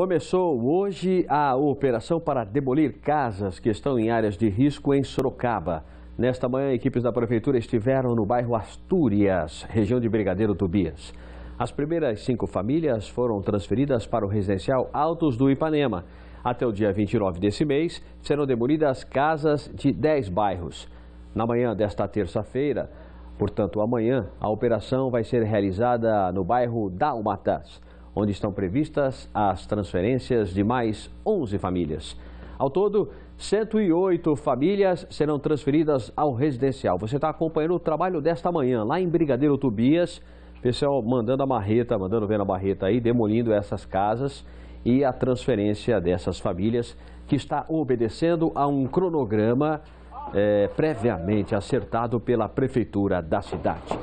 Começou hoje a operação para demolir casas que estão em áreas de risco em Sorocaba. Nesta manhã, equipes da prefeitura estiveram no bairro Astúrias, região de Brigadeiro Tobias. As primeiras cinco famílias foram transferidas para o residencial Altos do Ipanema. Até o dia 29 desse mês, serão demolidas casas de 10 bairros. Na manhã desta terça-feira, portanto amanhã, a operação vai ser realizada no bairro Dálmatas onde estão previstas as transferências de mais 11 famílias. Ao todo, 108 famílias serão transferidas ao residencial. Você está acompanhando o trabalho desta manhã, lá em Brigadeiro Tobias. Pessoal mandando a marreta, mandando vendo a marreta aí, demolindo essas casas e a transferência dessas famílias, que está obedecendo a um cronograma é, previamente acertado pela Prefeitura da cidade.